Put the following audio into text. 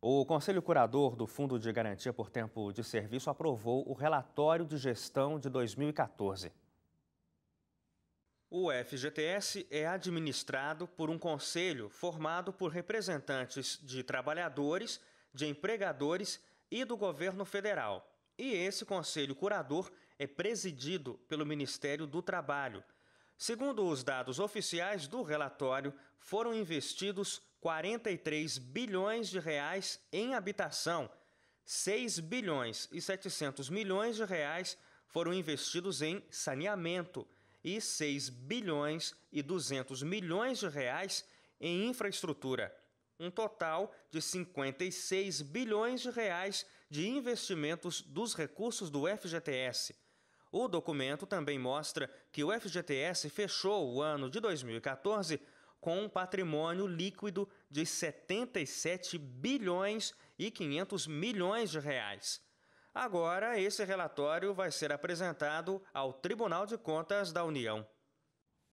O Conselho Curador do Fundo de Garantia por Tempo de Serviço aprovou o relatório de gestão de 2014. O FGTS é administrado por um conselho formado por representantes de trabalhadores, de empregadores e do governo federal. E esse conselho curador é presidido pelo Ministério do Trabalho. Segundo os dados oficiais do relatório, foram investidos 43 bilhões de reais em habitação. 6 bilhões e 700 milhões de reais foram investidos em saneamento e 6 bilhões e 200 milhões de reais em infraestrutura. Um total de 56 bilhões de reais de investimentos dos recursos do FGTS. O documento também mostra que o FGTS fechou o ano de 2014 com um patrimônio líquido de 77 bilhões e 500 milhões de reais. Agora, esse relatório vai ser apresentado ao Tribunal de Contas da União.